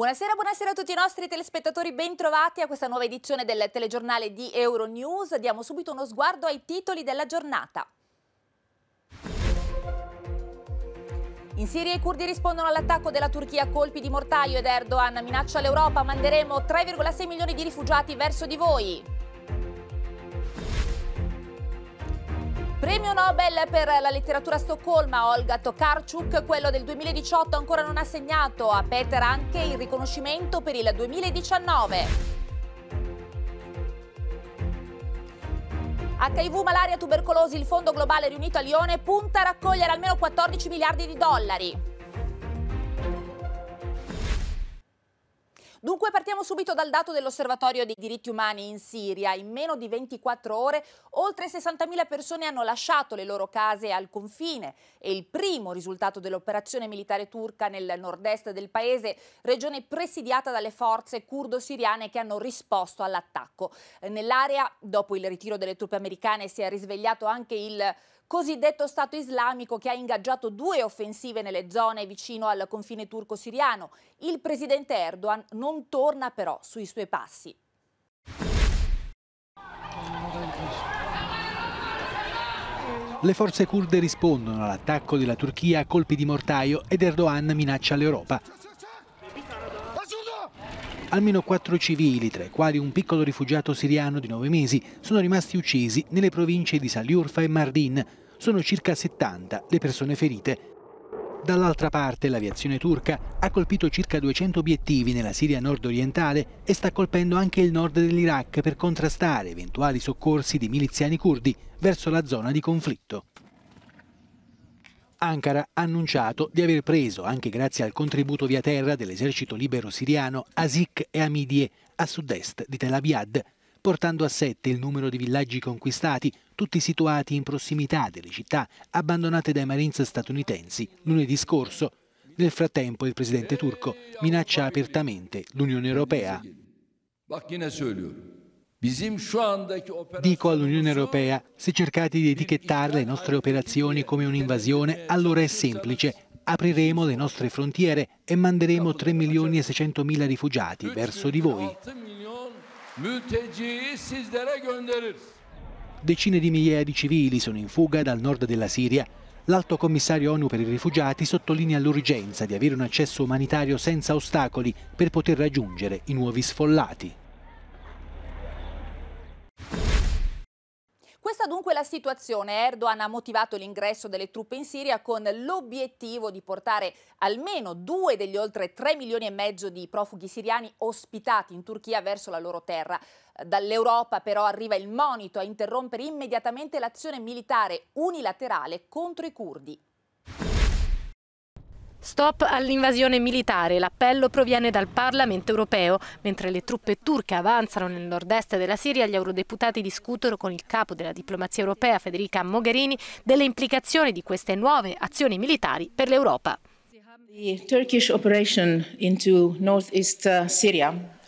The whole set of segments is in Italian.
Buonasera, buonasera a tutti i nostri telespettatori, bentrovati a questa nuova edizione del telegiornale di Euronews. Diamo subito uno sguardo ai titoli della giornata. In Siria i kurdi rispondono all'attacco della Turchia a colpi di mortaio ed Erdogan minaccia l'Europa, manderemo 3,6 milioni di rifugiati verso di voi. Premio Nobel per la letteratura a Stoccolma, Olga Tokarczuk, quello del 2018 ancora non ha assegnato, a Peter anche il riconoscimento per il 2019. HIV, malaria, tubercolosi, il Fondo Globale riunito a Lione punta a raccogliere almeno 14 miliardi di dollari. Dunque partiamo subito dal dato dell'Osservatorio dei diritti umani in Siria. In meno di 24 ore oltre 60.000 persone hanno lasciato le loro case al confine. È il primo risultato dell'operazione militare turca nel nord-est del paese, regione presidiata dalle forze curdo-siriane che hanno risposto all'attacco. Nell'area, dopo il ritiro delle truppe americane, si è risvegliato anche il cosiddetto Stato islamico che ha ingaggiato due offensive nelle zone vicino al confine turco-siriano. Il presidente Erdogan non torna però sui suoi passi. Le forze kurde rispondono all'attacco della Turchia a colpi di mortaio ed Erdogan minaccia l'Europa. Almeno quattro civili, tra i quali un piccolo rifugiato siriano di nove mesi, sono rimasti uccisi nelle province di Saliurfa e Mardin. Sono circa 70 le persone ferite. Dall'altra parte l'aviazione turca ha colpito circa 200 obiettivi nella Siria nord-orientale e sta colpendo anche il nord dell'Iraq per contrastare eventuali soccorsi di miliziani curdi verso la zona di conflitto. Ankara ha annunciato di aver preso, anche grazie al contributo via terra dell'esercito libero siriano, Asik e Amidie a sud-est di Tel Abyad, portando a sette il numero di villaggi conquistati, tutti situati in prossimità delle città abbandonate dai Marines statunitensi lunedì scorso. Nel frattempo il presidente turco minaccia apertamente l'Unione Europea. Bak yine söylüyorum. Dico all'Unione Europea, se cercate di etichettare le nostre operazioni come un'invasione, allora è semplice. Apriremo le nostre frontiere e manderemo 3 milioni e 600 mila rifugiati verso di voi. Decine di migliaia di civili sono in fuga dal nord della Siria. L'alto commissario ONU per i rifugiati sottolinea l'urgenza di avere un accesso umanitario senza ostacoli per poter raggiungere i nuovi sfollati. Questa dunque è la situazione. Erdogan ha motivato l'ingresso delle truppe in Siria con l'obiettivo di portare almeno due degli oltre 3 milioni e mezzo di profughi siriani ospitati in Turchia verso la loro terra. Dall'Europa però arriva il monito a interrompere immediatamente l'azione militare unilaterale contro i curdi. Stop all'invasione militare, l'appello proviene dal Parlamento europeo. Mentre le truppe turche avanzano nel nord-est della Siria, gli eurodeputati discutono con il capo della diplomazia europea Federica Mogherini delle implicazioni di queste nuove azioni militari per l'Europa. Uh, uh,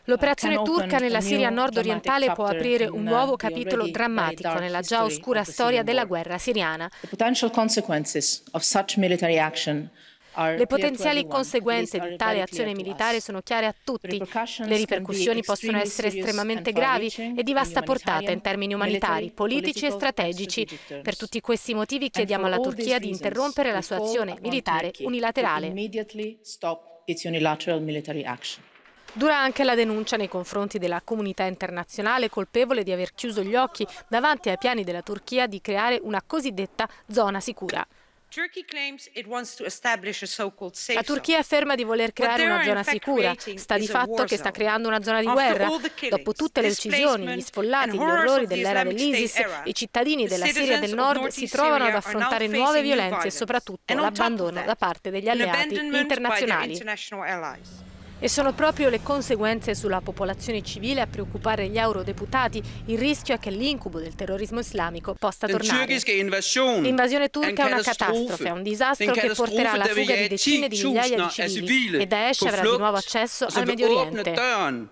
L'operazione turca nella Siria nord-orientale può aprire un uh, nuovo capitolo drammatico nella già oscura storia della guerra siriana. The potential consequences of such military action le potenziali conseguenze di tale azione militare sono chiare a tutti. Le ripercussioni possono essere estremamente gravi e di vasta portata in termini umanitari, politici e strategici. Per tutti questi motivi chiediamo alla Turchia di interrompere la sua azione militare unilaterale. Dura anche la denuncia nei confronti della comunità internazionale colpevole di aver chiuso gli occhi davanti ai piani della Turchia di creare una cosiddetta zona sicura. La Turchia afferma di voler creare una zona sicura, sta di fatto che sta creando una zona di guerra. Dopo tutte le uccisioni, gli sfollati, gli orrori dell'era dell'ISIS, i cittadini della Siria del Nord si trovano ad affrontare nuove violenze e soprattutto l'abbandono da parte degli alleati internazionali. E sono proprio le conseguenze sulla popolazione civile a preoccupare gli eurodeputati. Il rischio è che l'incubo del terrorismo islamico possa tornare. L'invasione turca è una catastrofe, è un disastro che porterà alla fuga di decine di migliaia di civili e Daesh avrà di nuovo accesso al Medio Oriente. Mm,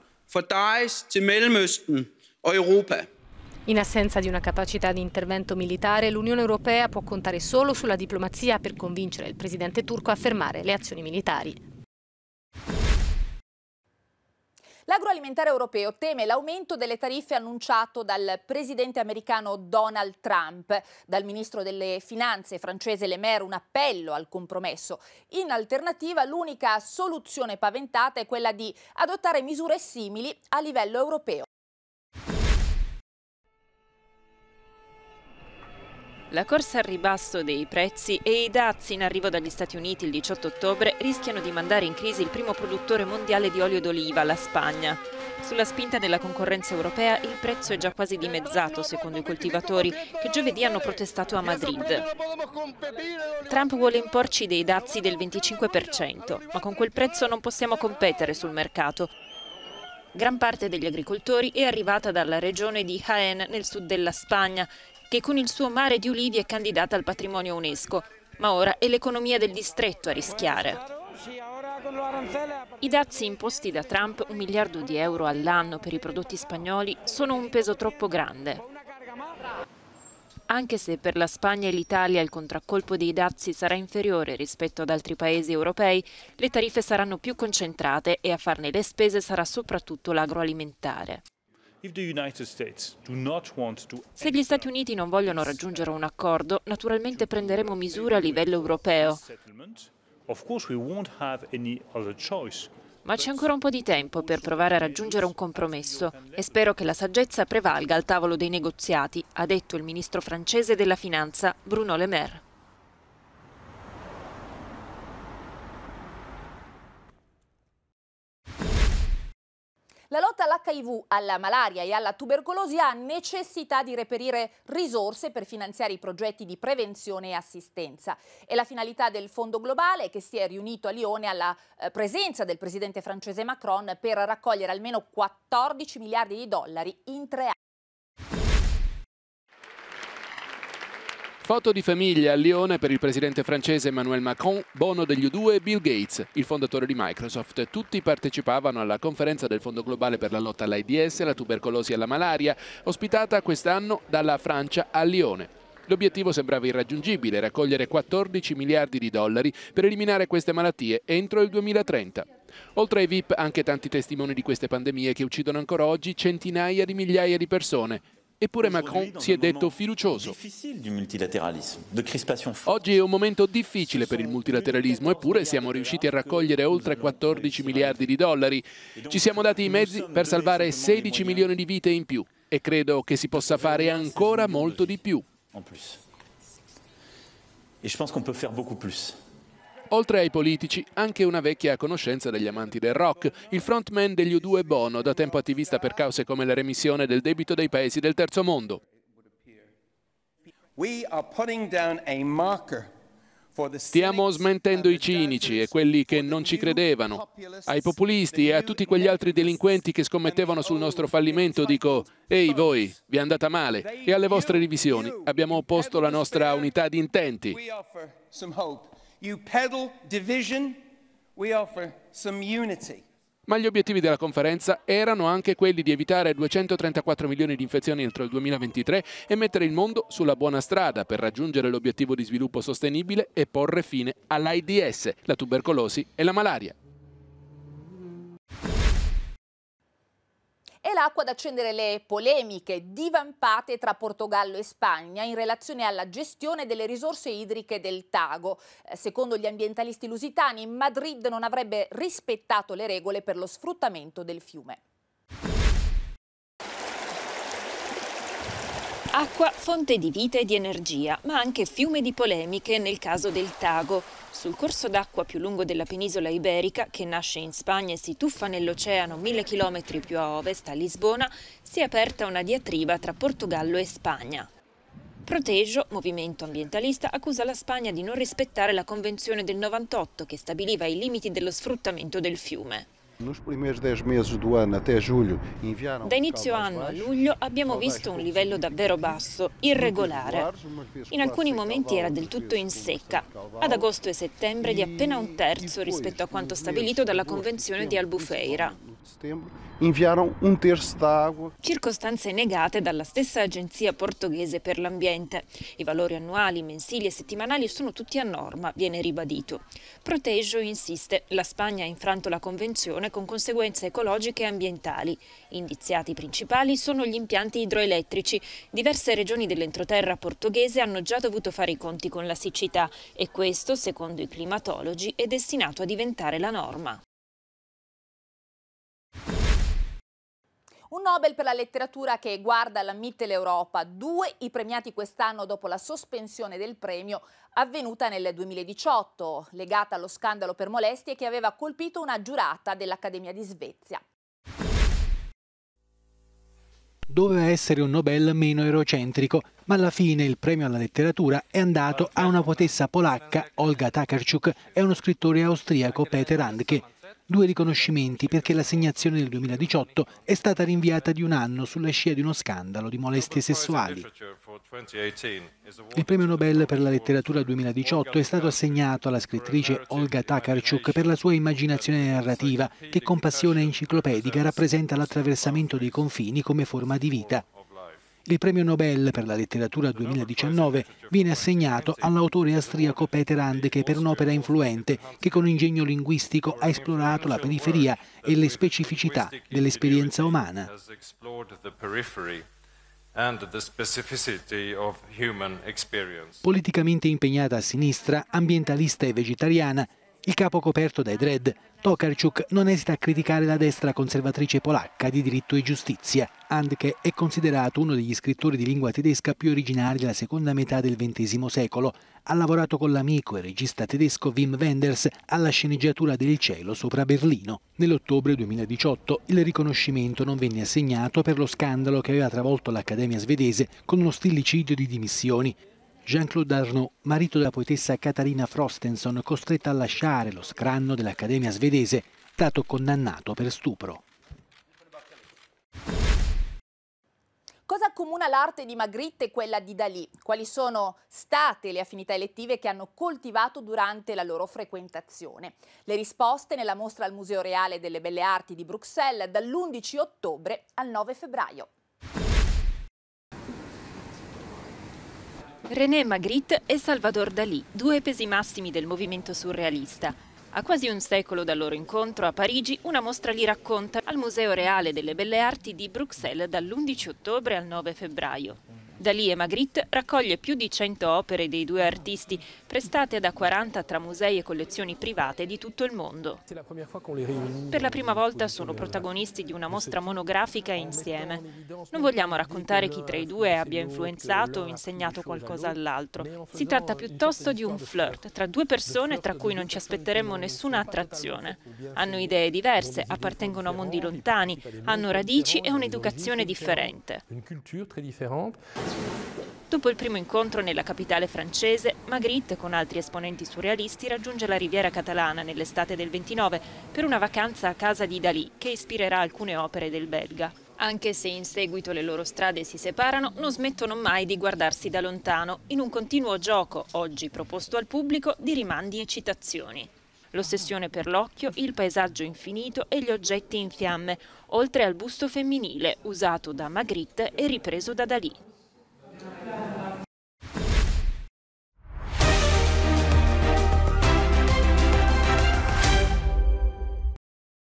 in assenza di una capacità di intervento militare, l'Unione Europea può contare solo sulla diplomazia per convincere il presidente turco a fermare le azioni militari. L'agroalimentare europeo teme l'aumento delle tariffe annunciato dal presidente americano Donald Trump. Dal ministro delle finanze francese Le Maire un appello al compromesso. In alternativa l'unica soluzione paventata è quella di adottare misure simili a livello europeo. La corsa al ribasso dei prezzi e i dazi in arrivo dagli Stati Uniti il 18 ottobre rischiano di mandare in crisi il primo produttore mondiale di olio d'oliva, la Spagna. Sulla spinta della concorrenza europea il prezzo è già quasi dimezzato secondo i coltivatori che giovedì hanno protestato a Madrid. Trump vuole imporci dei dazi del 25%, ma con quel prezzo non possiamo competere sul mercato. Gran parte degli agricoltori è arrivata dalla regione di Jaén nel sud della Spagna che con il suo mare di ulivi è candidata al patrimonio UNESCO, ma ora è l'economia del distretto a rischiare. I dazi imposti da Trump, un miliardo di euro all'anno per i prodotti spagnoli, sono un peso troppo grande. Anche se per la Spagna e l'Italia il contraccolpo dei dazi sarà inferiore rispetto ad altri paesi europei, le tariffe saranno più concentrate e a farne le spese sarà soprattutto l'agroalimentare. Se gli Stati Uniti non vogliono raggiungere un accordo, naturalmente prenderemo misure a livello europeo. Ma c'è ancora un po' di tempo per provare a raggiungere un compromesso e spero che la saggezza prevalga al tavolo dei negoziati, ha detto il ministro francese della Finanza Bruno Le Maire. La lotta all'HIV, alla malaria e alla tubercolosi ha necessità di reperire risorse per finanziare i progetti di prevenzione e assistenza. È la finalità del Fondo Globale che si è riunito a Lione alla eh, presenza del presidente francese Macron per raccogliere almeno 14 miliardi di dollari in tre anni. Foto di famiglia a Lione per il presidente francese Emmanuel Macron, Bono degli U2 e Bill Gates, il fondatore di Microsoft. Tutti partecipavano alla conferenza del Fondo Globale per la lotta all'AIDS, alla tubercolosi e alla malaria, ospitata quest'anno dalla Francia a Lione. L'obiettivo sembrava irraggiungibile, raccogliere 14 miliardi di dollari per eliminare queste malattie entro il 2030. Oltre ai VIP anche tanti testimoni di queste pandemie che uccidono ancora oggi centinaia di migliaia di persone Eppure Macron si è detto fiducioso. Oggi è un momento difficile per il multilateralismo, eppure siamo riusciti a raccogliere oltre 14 miliardi di dollari. Ci siamo dati i mezzi per salvare 16 milioni di vite in più e credo che si possa fare ancora molto di più. E penso che possiamo fare molto di più. Oltre ai politici, anche una vecchia conoscenza degli amanti del rock, il frontman degli U2 Bono, da tempo attivista per cause come la remissione del debito dei paesi del terzo mondo. Stiamo smentendo i cinici e quelli che non ci credevano. Ai populisti e a tutti quegli altri delinquenti che scommettevano sul nostro fallimento dico, ehi voi, vi è andata male e alle vostre divisioni abbiamo opposto la nostra unità di intenti. You peddle division, we offer some unity. Ma gli obiettivi della conferenza erano anche quelli di evitare 234 milioni di infezioni entro il 2023 e mettere il mondo sulla buona strada per raggiungere l'obiettivo di sviluppo sostenibile e porre fine all'AIDS, la tubercolosi e la malaria. È l'acqua ad accendere le polemiche divampate tra Portogallo e Spagna in relazione alla gestione delle risorse idriche del Tago. Eh, secondo gli ambientalisti lusitani, Madrid non avrebbe rispettato le regole per lo sfruttamento del fiume. Acqua, fonte di vita e di energia, ma anche fiume di polemiche nel caso del Tago. Sul corso d'acqua più lungo della penisola iberica, che nasce in Spagna e si tuffa nell'oceano mille chilometri più a ovest, a Lisbona, si è aperta una diatriba tra Portogallo e Spagna. Proteggio, movimento ambientalista, accusa la Spagna di non rispettare la Convenzione del 98 che stabiliva i limiti dello sfruttamento del fiume. Da inizio anno a luglio abbiamo visto un livello davvero basso, irregolare. In alcuni momenti era del tutto in secca, ad agosto e settembre di appena un terzo rispetto a quanto stabilito dalla Convenzione diciamo, di Albufeira. Circostanze negate dalla stessa Agenzia portoghese per l'ambiente. I valori annuali, mensili e settimanali sono tutti a norma, viene ribadito. Proteggio insiste, la Spagna ha infranto la Convenzione con conseguenze ecologiche e ambientali. Indiziati principali sono gli impianti idroelettrici. Diverse regioni dell'entroterra portoghese hanno già dovuto fare i conti con la siccità e questo, secondo i climatologi, è destinato a diventare la norma. Un Nobel per la letteratura che guarda alla Mitteleuropa, due i premiati quest'anno dopo la sospensione del premio avvenuta nel 2018, legata allo scandalo per molestie che aveva colpito una giurata dell'Accademia di Svezia doveva essere un Nobel meno eurocentrico, ma alla fine il premio alla letteratura è andato a una potessa polacca, Olga Takarczuk, e a uno scrittore austriaco, Peter Handke due riconoscimenti perché l'assegnazione del 2018 è stata rinviata di un anno sulla scia di uno scandalo di molestie sessuali. Il premio Nobel per la letteratura 2018 è stato assegnato alla scrittrice Olga Takarczuk per la sua immaginazione narrativa che con passione enciclopedica rappresenta l'attraversamento dei confini come forma di vita. Il premio Nobel per la letteratura 2019 viene assegnato all'autore austriaco Peter Handke per un'opera influente che con ingegno linguistico ha esplorato la periferia e le specificità dell'esperienza umana. Politicamente impegnata a sinistra, ambientalista e vegetariana, il capo coperto dai dread Tokarczuk non esita a criticare la destra conservatrice polacca di diritto e giustizia. Handke è considerato uno degli scrittori di lingua tedesca più originari della seconda metà del XX secolo. Ha lavorato con l'amico e regista tedesco Wim Wenders alla sceneggiatura del cielo sopra Berlino. Nell'ottobre 2018 il riconoscimento non venne assegnato per lo scandalo che aveva travolto l'Accademia svedese con uno stillicidio di dimissioni. Jean-Claude Arnaud, marito della poetessa Katarina Frostenson, costretta a lasciare lo scranno dell'Accademia svedese, stato condannato per stupro. Cosa accomuna l'arte di Magritte e quella di Dalí? Quali sono state le affinità elettive che hanno coltivato durante la loro frequentazione? Le risposte nella mostra al Museo Reale delle Belle Arti di Bruxelles dall'11 ottobre al 9 febbraio. René Magritte e Salvador Dalí, due pesi massimi del movimento surrealista. A quasi un secolo dal loro incontro a Parigi, una mostra li racconta al Museo Reale delle Belle Arti di Bruxelles dall'11 ottobre al 9 febbraio. Dalì e Magritte raccoglie più di 100 opere dei due artisti, prestate da 40 tra musei e collezioni private di tutto il mondo. Per la prima volta sono protagonisti di una mostra monografica insieme. Non vogliamo raccontare chi tra i due abbia influenzato o insegnato qualcosa all'altro. Si tratta piuttosto di un flirt tra due persone tra cui non ci aspetteremmo nessuna attrazione. Hanno idee diverse, appartengono a mondi lontani, hanno radici e un'educazione differente. Dopo il primo incontro nella capitale francese, Magritte con altri esponenti surrealisti raggiunge la riviera catalana nell'estate del 29 per una vacanza a casa di Dalí, che ispirerà alcune opere del belga. Anche se in seguito le loro strade si separano, non smettono mai di guardarsi da lontano, in un continuo gioco, oggi proposto al pubblico, di rimandi e citazioni. L'ossessione per l'occhio, il paesaggio infinito e gli oggetti in fiamme, oltre al busto femminile usato da Magritte e ripreso da Dalí. Amen.